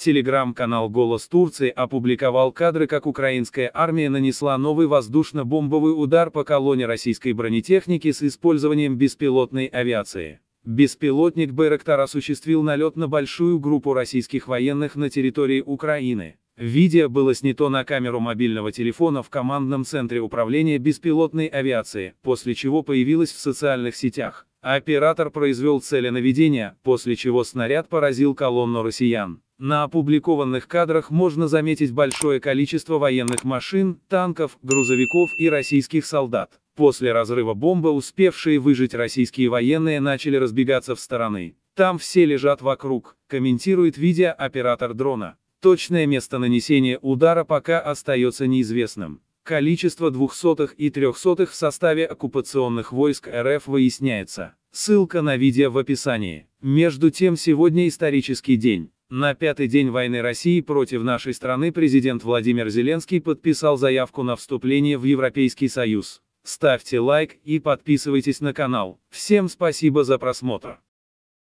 Телеграм-канал «Голос Турции» опубликовал кадры, как украинская армия нанесла новый воздушно-бомбовый удар по колонне российской бронетехники с использованием беспилотной авиации. Беспилотник «Байрактар» осуществил налет на большую группу российских военных на территории Украины. Видео было снято на камеру мобильного телефона в командном центре управления беспилотной авиации, после чего появилось в социальных сетях. Оператор произвел целенаведение, после чего снаряд поразил колонну россиян. На опубликованных кадрах можно заметить большое количество военных машин, танков, грузовиков и российских солдат. После разрыва бомбы успевшие выжить российские военные начали разбегаться в стороны. Там все лежат вокруг, комментирует видео оператор дрона. Точное место нанесения удара пока остается неизвестным. Количество двухсотых и трехсотых в составе оккупационных войск РФ выясняется. Ссылка на видео в описании. Между тем сегодня исторический день. На пятый день войны России против нашей страны президент Владимир Зеленский подписал заявку на вступление в Европейский Союз. Ставьте лайк и подписывайтесь на канал. Всем спасибо за просмотр.